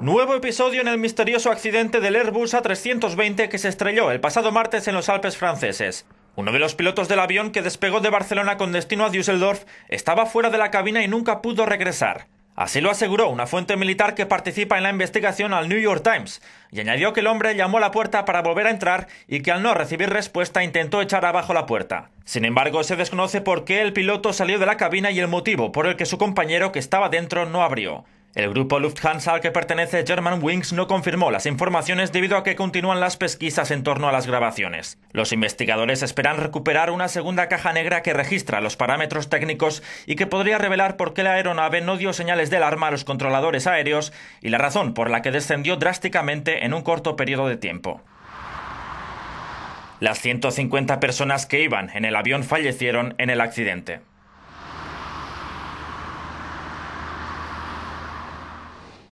Nuevo episodio en el misterioso accidente del Airbus A320 que se estrelló el pasado martes en los Alpes franceses. Uno de los pilotos del avión que despegó de Barcelona con destino a Düsseldorf estaba fuera de la cabina y nunca pudo regresar. Así lo aseguró una fuente militar que participa en la investigación al New York Times, y añadió que el hombre llamó a la puerta para volver a entrar y que al no recibir respuesta intentó echar abajo la puerta. Sin embargo, se desconoce por qué el piloto salió de la cabina y el motivo por el que su compañero que estaba dentro no abrió. El grupo Lufthansa al que pertenece German Wings no confirmó las informaciones debido a que continúan las pesquisas en torno a las grabaciones. Los investigadores esperan recuperar una segunda caja negra que registra los parámetros técnicos y que podría revelar por qué la aeronave no dio señales de alarma a los controladores aéreos y la razón por la que descendió drásticamente en un corto periodo de tiempo. Las 150 personas que iban en el avión fallecieron en el accidente.